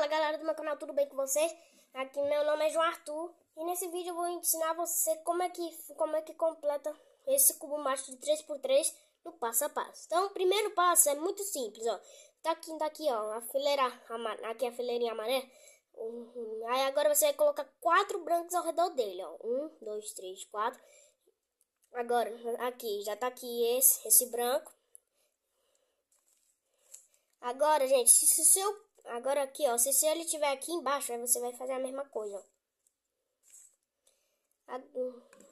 Fala galera do meu canal, tudo bem com vocês? Aqui meu nome é João Arthur e nesse vídeo eu vou ensinar você como é que, como é que completa esse cubo mágico de 3x3 no passo a passo. Então o primeiro passo é muito simples, ó. Tá aqui, tá aqui ó, a fileira, aqui a fileirinha amarela. Uhum. Aí agora você vai colocar quatro brancos ao redor dele, ó. Um, dois, três, quatro. Agora, aqui, já tá aqui esse, esse branco. Agora, gente, se o seu Agora aqui, ó, se, se ele tiver aqui embaixo, aí você vai fazer a mesma coisa, ó.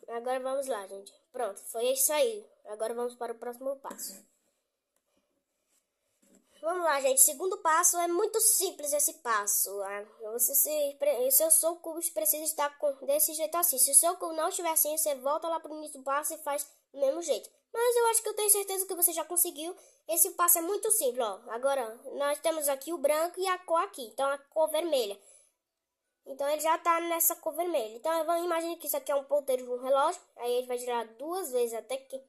Agora vamos lá, gente. Pronto, foi isso aí. Agora vamos para o próximo passo. Vamos lá, gente. Segundo passo é muito simples esse passo. Você ah. então, se, seu seu cubos precisa estar desse jeito assim. Se o seu cubo não estiver assim, você volta lá para início do passo e faz do mesmo jeito. Mas eu acho que eu tenho certeza que você já conseguiu. Esse passo é muito simples, ó. Agora, nós temos aqui o branco e a cor aqui. Então, a cor vermelha. Então, ele já tá nessa cor vermelha. Então, eu imaginar que isso aqui é um ponteiro de um relógio. Aí, ele vai girar duas vezes até que,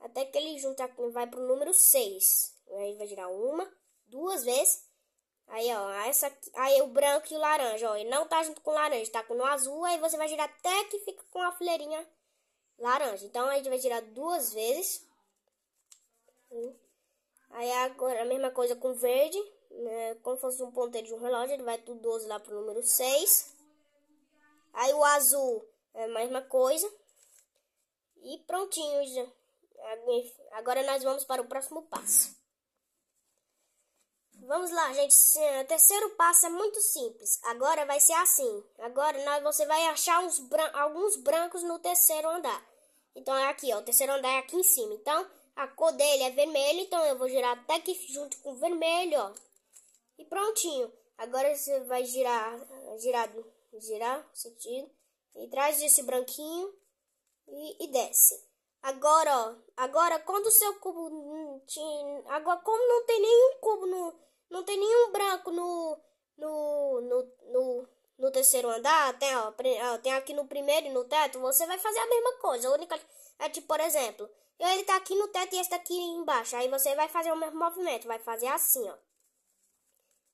até que ele junta, vai pro número 6 aí vai girar uma, duas vezes. Aí, ó, essa aqui, aí o branco e o laranja, ó, ele não tá junto com o laranja, tá com o azul, aí você vai girar até que fica com a fileirinha laranja. Então, a gente vai girar duas vezes. Hum. Aí, agora, a mesma coisa com o verde, né, como fosse um ponteiro de um relógio, ele vai do 12 lá pro número 6. Aí, o azul é a mesma coisa. E prontinho, já. Agora nós vamos para o próximo passo. Vamos lá, gente. O eh, terceiro passo é muito simples. Agora vai ser assim. Agora nós, você vai achar uns bran alguns brancos no terceiro andar. Então é aqui, ó. O terceiro andar é aqui em cima. Então a cor dele é vermelho. Então eu vou girar até aqui junto com o vermelho, ó. E prontinho. Agora você vai girar, girar, girar, sentido. E traz desse branquinho e, e desce. Agora, ó. Agora, quando o seu cubo. Agora, hum, como não tem nenhum cubo no não tem nenhum branco no, no, no, no, no terceiro andar, tem, ó, tem aqui no primeiro e no teto, você vai fazer a mesma coisa. A única, é tipo, por exemplo, ele tá aqui no teto e esse aqui embaixo. Aí você vai fazer o mesmo movimento, vai fazer assim, ó.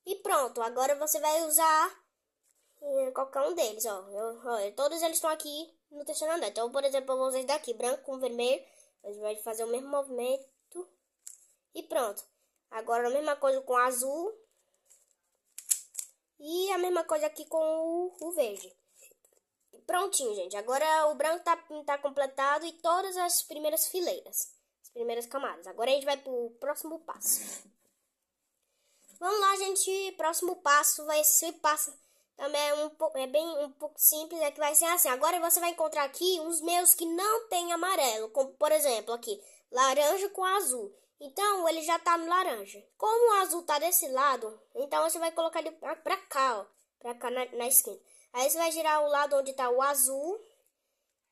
E pronto, agora você vai usar eh, qualquer um deles, ó. Eu, ó todos eles estão aqui no terceiro andar. Então, por exemplo, eu vou usar esse daqui, branco com vermelho. A gente vai fazer o mesmo movimento. E pronto. Agora a mesma coisa com azul. E a mesma coisa aqui com o, o verde. prontinho, gente. Agora o branco tá, tá completado e todas as primeiras fileiras. As primeiras camadas. Agora a gente vai pro próximo passo. Vamos lá, gente. Próximo passo vai ser passo também é um é bem um pouco simples, é que vai ser assim. Agora você vai encontrar aqui os meus que não tem amarelo, como por exemplo, aqui, laranja com azul. Então ele já tá no laranja. Como o azul tá desse lado, então você vai colocar ele pra, pra cá, ó. Pra cá na, na esquina. Aí você vai girar o lado onde tá o azul.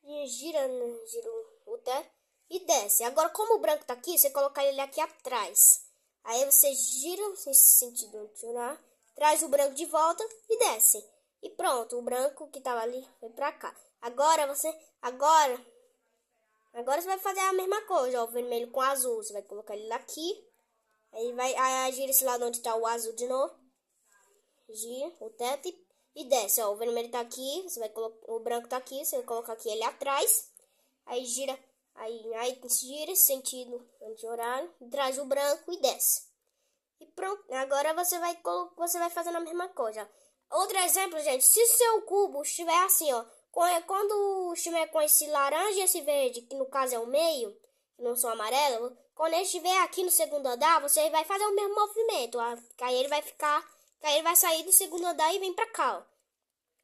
E gira, né, gira o teto. E desce. Agora, como o branco tá aqui, você coloca ele aqui atrás. Aí você gira, nesse sentido de girar. Traz o branco de volta e desce. E pronto, o branco que tava ali foi pra cá. Agora você. Agora Agora você vai fazer a mesma coisa, ó, vermelho com azul. Você vai colocar ele aqui. Aí vai agir esse lado onde tá o azul de novo. Gira o teto e, e desce, ó. O vermelho tá aqui, você vai colocar o branco tá aqui, você vai colocar aqui ele atrás. Aí gira, aí, aí gira esse sentido anti-horário, traz o branco e desce. E pronto, agora você vai você vai fazendo a mesma coisa. Outro exemplo, gente, se seu cubo estiver assim, ó, quando estiver é, é com esse laranja e esse verde, que no caso é o meio, que não são amarelo, quando ele estiver aqui no segundo andar, você vai fazer o mesmo movimento. Ah, aí ele vai ficar, aí ele vai sair do segundo andar e vem pra cá,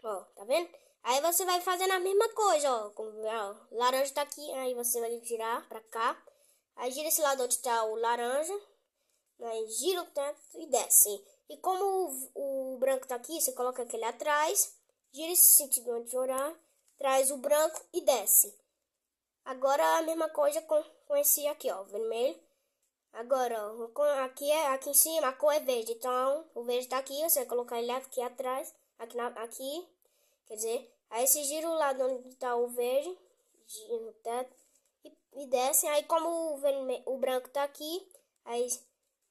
ó. ó tá vendo? Aí você vai fazendo a mesma coisa, ó. Com, ó laranja tá aqui, aí você vai girar pra cá. Aí gira esse lado onde tá o laranja. Aí gira o tanto e desce. E como o, o branco tá aqui, você coloca aquele atrás. Gira-se sentido de orar, traz o branco e desce. Agora a mesma coisa com, com esse aqui, ó, vermelho. Agora, ó, aqui, é, aqui em cima a cor é verde, então o verde tá aqui, você colocar ele aqui atrás, aqui, na, aqui quer dizer, aí se gira o lado onde tá o verde, gira teto, e, e desce, aí como o, vermelho, o branco tá aqui, aí,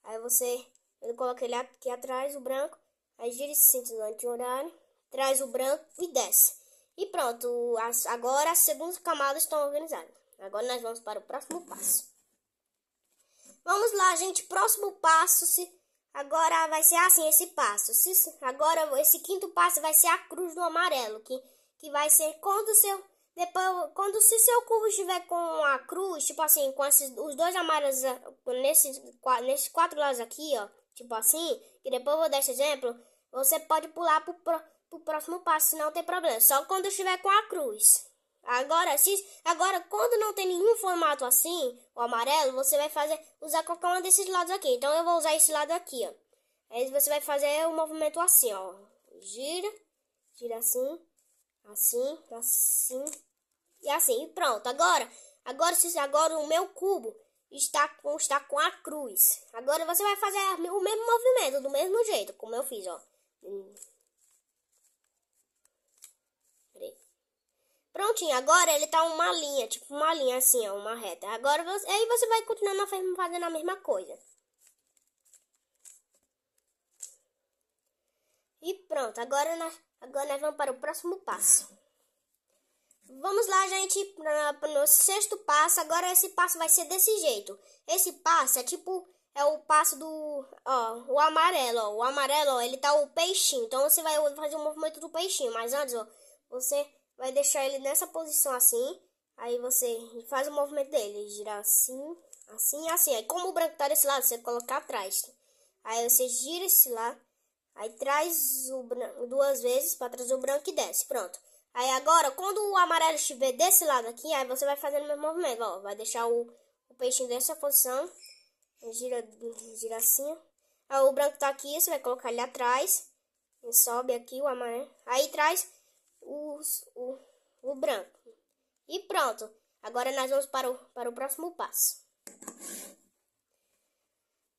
aí você, coloca ele aqui atrás, o branco, aí gira esse sentido anti-horário, traz o branco e desce. E pronto, as, agora as segundas camadas estão organizadas. Agora nós vamos para o próximo passo. Vamos lá, gente. Próximo passo se, agora vai ser assim esse passo. Se, agora esse quinto passo vai ser a cruz do amarelo, que, que vai ser quando seu depois quando se seu cubo estiver com a cruz, tipo assim, com esses, os dois amarelos eh, nesses, nesses quatro lados aqui, ó, tipo assim, que depois eu vou dar esse exemplo, você pode pular pro, próximo pro próximo passo, senão tem problema. Só quando estiver com a cruz. Agora, se, agora, quando não tem nenhum formato assim, o amarelo, você vai fazer usar qualquer um desses lados aqui. Então, eu vou usar esse lado aqui, ó. Aí você vai fazer o movimento assim, ó. Gira, gira assim, assim, assim e assim. E pronto. Agora, agora, se, agora o meu cubo está com, está com a cruz. Agora você vai fazer o mesmo movimento, do mesmo jeito, como eu fiz, ó. Prontinho, agora ele tá uma linha, tipo uma linha assim, ó, uma reta. Agora você, aí você vai continuar na fazendo a mesma coisa. E pronto, agora nós, agora nós vamos para o próximo passo. Vamos lá, gente, para o sexto passo. Agora esse passo vai ser desse jeito. Esse passo é tipo, é o passo do, ó, o amarelo, ó. O amarelo, ó, ele tá o peixinho. Então você vai fazer o movimento do peixinho, mas antes, ó, você vai deixar ele nessa posição assim. Aí você faz o movimento dele, girar assim, assim, assim. Aí como o branco tá desse lado, você coloca atrás. Aí você gira esse lá, aí traz o branco duas vezes para trazer o branco e desce, pronto. Aí agora, quando o amarelo estiver desse lado aqui, aí você vai fazendo o mesmo movimento, ó. Vai deixar o, o peixinho dessa posição, gira, gira assim. Aí o branco tá aqui, você vai colocar ele atrás, e sobe aqui o amarelo. Aí traz o, o, o branco. E pronto. Agora nós vamos para o, para o próximo passo.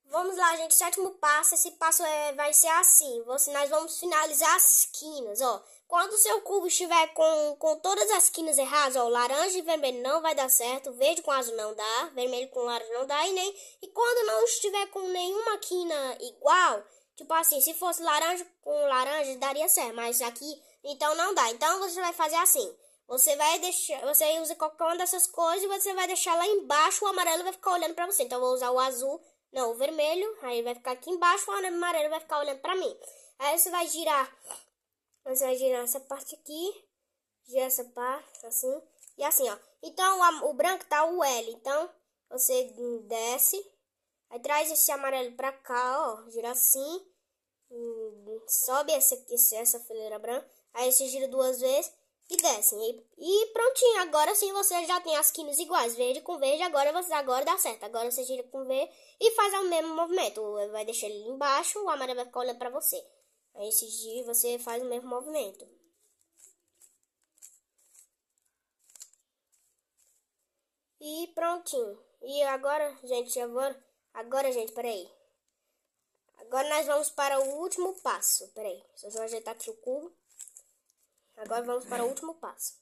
Vamos lá, gente. Sétimo passo. Esse passo é, vai ser assim. Você, nós vamos finalizar as quinas, ó. Quando o seu cubo estiver com, com todas as quinas erradas, ó, laranja e vermelho não vai dar certo, verde com azul não dá, vermelho com laranja não dá e nem. E quando não estiver com nenhuma quina igual, tipo assim, se fosse laranja com laranja daria certo, mas aqui então não dá. Então você vai fazer assim. Você vai deixar, você usa qualquer uma dessas cores e você vai deixar lá embaixo, o amarelo vai ficar olhando para você. Então eu vou usar o azul, não, o vermelho, aí vai ficar aqui embaixo, o amarelo vai ficar olhando para mim. Aí você vai girar. Você vai girar essa parte aqui, girar essa parte assim e assim, ó. Então o, branco tá o L, então você desce, aí traz esse amarelo para cá, ó, gira assim, sobe essa essa fileira branca Aí você gira duas vezes e desce. E, e, prontinho, agora sim você já tem as quinas iguais, verde com verde, agora você agora dá certo. Agora você gira com verde e faz o mesmo movimento. Vai deixar ele embaixo, o amarelo vai ficar olhando pra você. Aí você gira e você faz o mesmo movimento. E prontinho. E agora, gente, agora, agora, gente, peraí. Agora nós vamos para o último passo. Peraí, só vou ajeitar aqui o cubo. Agora vamos para o último passo.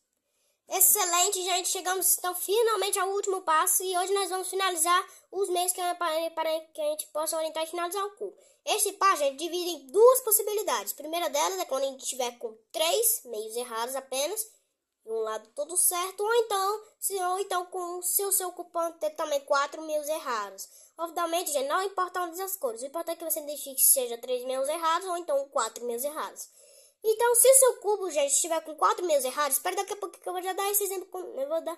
Excelente, gente. Chegamos então finalmente ao último passo e hoje nós vamos finalizar os meios que, para, para que a gente possa orientar e finalizar o cubo. Este passo, gente, divide em duas possibilidades. A primeira delas é quando a gente tiver com três meios errados apenas, de um lado todo certo, ou então, se, ou então com, se o seu ocupante ter também quatro meios errados. Obviamente, gente, não importa onde as cores. O importante é que você identifique se seja três meios errados ou então quatro meios errados. Então, se seu cubo, gente, estiver com 4 mil errados, espera daqui a pouco que eu vou já dar esse exemplo. Eu vou dar,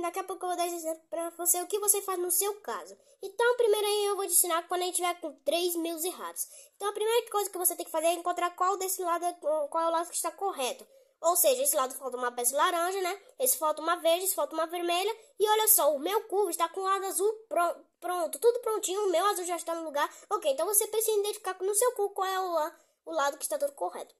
daqui a pouco eu vou dar esse exemplo pra você, o que você faz no seu caso. Então, primeiro aí eu vou te ensinar quando a gente tiver com 3 mil errados. Então, a primeira coisa que você tem que fazer é encontrar qual desse lado, qual é o lado que está correto. Ou seja, esse lado falta uma peça laranja, né? Esse falta uma verde, esse falta uma vermelha. E olha só, o meu cubo está com o lado azul pronto, pronto tudo prontinho. O meu azul já está no lugar. Ok, então você precisa identificar no seu cubo qual é o, o lado que está tudo correto.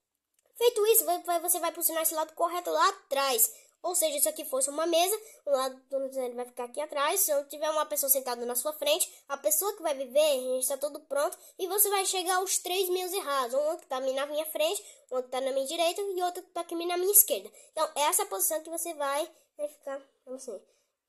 Feito isso, você vai posicionar esse lado correto lá atrás. Ou seja, se aqui fosse uma mesa, o lado do vai ficar aqui atrás. Se eu tiver uma pessoa sentada na sua frente, a pessoa que vai viver está todo pronto e você vai chegar aos três meios errados. Um que está na minha frente, um que está na minha direita e outro que está aqui na minha esquerda. Então, é essa é a posição que você vai, vai ficar assim.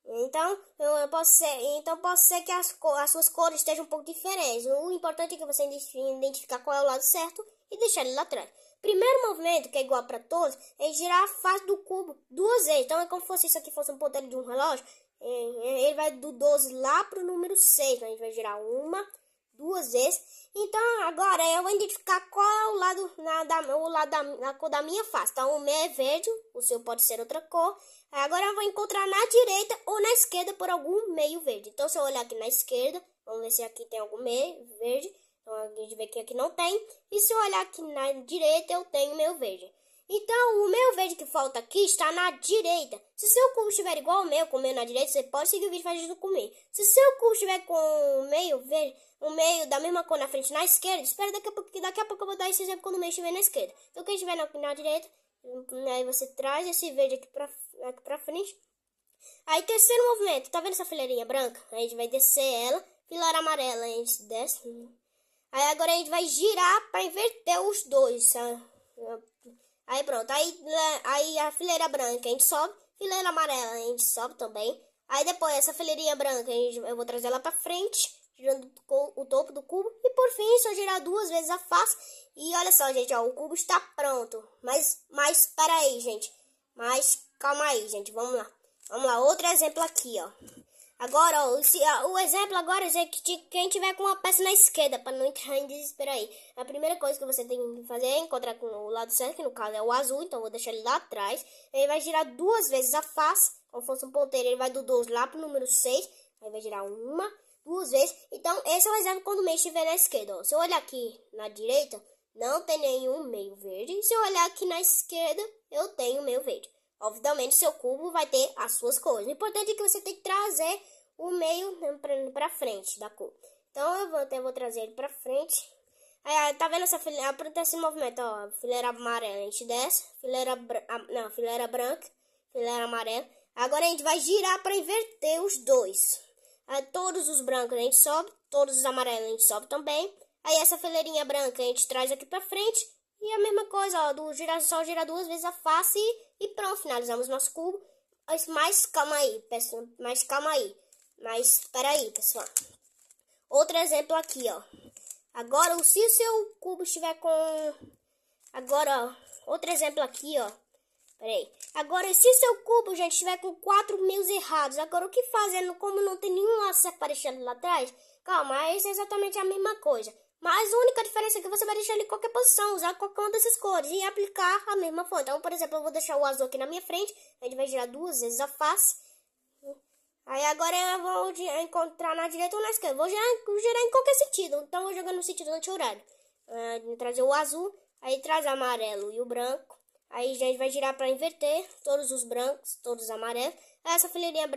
Então, eu posso ser, então posso ser que as, as suas cores estejam um pouco diferentes. O importante é que você identificar qual é o lado certo e deixar ele lá atrás. Primeiro movimento, que é igual para todos, é girar a face do cubo duas vezes. Então é como se isso aqui fosse um ponteiro de um relógio. É, é, ele vai do 12 lá para o número 6. Né? A gente vai girar uma, duas vezes. Então agora é eu vou identificar qual é o lado, na, da, o lado da, na cor da minha face. Então o meu é verde, o seu pode ser outra cor. Agora eu vou encontrar na direita ou na esquerda por algum meio verde. Então se eu olhar aqui na esquerda, vamos ver se aqui tem algum meio verde. Então a gente vê que aqui não tem. E se eu olhar aqui na direita, eu tenho meu verde. Então, o meu verde que falta aqui está na direita. Se seu cubo estiver igual ao meu, com o meu na direita, você pode seguir o vídeo fazendo comigo. Se seu cubo estiver com o meio verde, o meio da mesma cor na frente na esquerda, espera daqui a pouco, que daqui a pouco eu vou dar esse exemplo quando o meio estiver na esquerda. Então, quem estiver na, na direita, hum, aí você traz esse verde aqui pra, aqui pra frente. Aí, terceiro movimento, tá vendo essa fileirinha branca? A gente vai descer ela, fileira amarela, a gente desce Aí agora a gente vai girar para inverter os dois. Aí pronto. Aí, aí a fileira branca a gente sobe. Fileira amarela a gente sobe também. Aí depois essa fileirinha branca a gente, eu vou trazer ela para frente. Girando o topo do cubo. E por fim, só girar duas vezes a face. E olha só, gente, ó, o cubo está pronto. Mas, mas, para aí, gente. Mas calma aí, gente. Vamos lá. Vamos lá, outro exemplo aqui, ó. Agora, ó, se, ó, o exemplo agora é que quem tiver com uma peça na esquerda, para não entrar em desespero aí. A primeira coisa que você tem que fazer é encontrar com o lado certo, que no caso é o azul, então vou deixar ele lá atrás. Ele vai girar duas vezes a face, como fosse um ponteiro, ele vai do 12 lá pro número 6, aí vai girar uma, duas vezes. Então, esse é o exemplo quando o meio estiver na esquerda, ó. Se eu olhar aqui na direita, não tem nenhum meio verde. Se eu olhar aqui na esquerda, eu tenho meio verde. Obviamente, seu cubo vai ter as suas cores. O importante é que você tem que trazer o meio né, para frente da cor. Então eu vou, até vou trazer ele para frente. Aí, tá vendo essa fileira? Pronto, esse movimento, ó. Fileira amarela, a gente desce. Fileira, não, fileira branca, fileira amarela. Agora a gente vai girar para inverter os dois. Aí, todos os brancos a gente sobe, todos os amarelos a gente sobe também. Aí essa fileirinha branca a gente traz aqui para frente. E a mesma coisa, ó, do girar, só girar duas vezes a face e pronto, finalizamos nosso cubo. Mas calma aí, pessoal, mais calma aí. Mas peraí, pessoal. Outro exemplo aqui, ó. Agora, se o seu cubo estiver com. Agora, ó. Outro exemplo aqui, ó. Peraí. Agora, se o seu cubo, gente, estiver com quatro meios errados, agora o que fazer? Como não tem nenhum laço aparecendo lá atrás? Calma, isso é exatamente a mesma coisa. Mas a única diferença é que você vai deixar ele em qualquer posição, usar qualquer uma dessas cores e aplicar a mesma fonte. Então, por exemplo, eu vou deixar o azul aqui na minha frente, a gente vai girar duas vezes a face. Aí agora eu vou encontrar na direita ou na esquerda. Vou gerar, gerar em qualquer sentido. Então vou jogar no sentido anti-horário. Uh, trazer o azul, aí traz amarelo e o branco. Aí a gente vai girar para inverter todos os brancos, todos os amarelos. essa fileirinha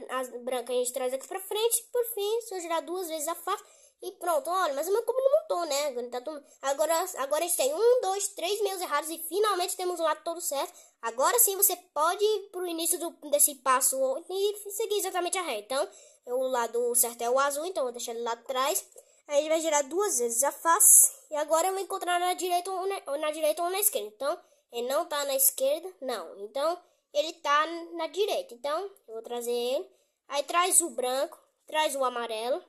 branca a gente traz aqui para frente. Por fim, se eu girar duas vezes a face e pronto. Olha, mas o meu cubo não montou, né? Agora, tá agora, agora a gente tem um, dois, três meios errados e finalmente temos o lado todo certo. Agora sim você pode ir para o início do, desse passo e seguir exatamente a ré. Então, é o lado certo é o azul, então eu vou deixar ele lá atrás. Aí ele vai girar duas vezes a face. E agora eu vou encontrar na direita ou na, na direita ou na esquerda. Então, ele não tá na esquerda, não. Então, ele tá na direita. Então, eu vou trazer ele. Aí traz o branco, traz o amarelo.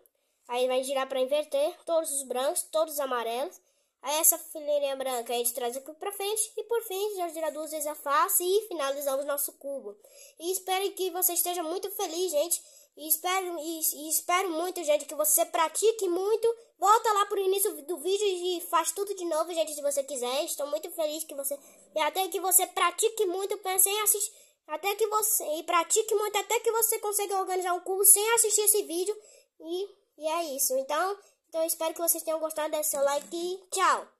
Aí vai girar para inverter todos os brancos, todos os amarelos a essa fileirinha branca gente traz o aqui para frente. E por fim, já duas vezes a face e finalizamos nosso cubo. E espero que você esteja muito feliz, gente. E espero, e, e espero muito, gente, que você pratique muito. Volta lá pro início do vídeo e faz tudo de novo, gente, se você quiser. Estou muito feliz que você... E até que você pratique muito, pense em assistir... Até que você... E pratique muito até que você consiga organizar um cubo sem assistir esse vídeo. E, e é isso. Então... Então espero que vocês tenham gostado. Deixe seu like e tchau!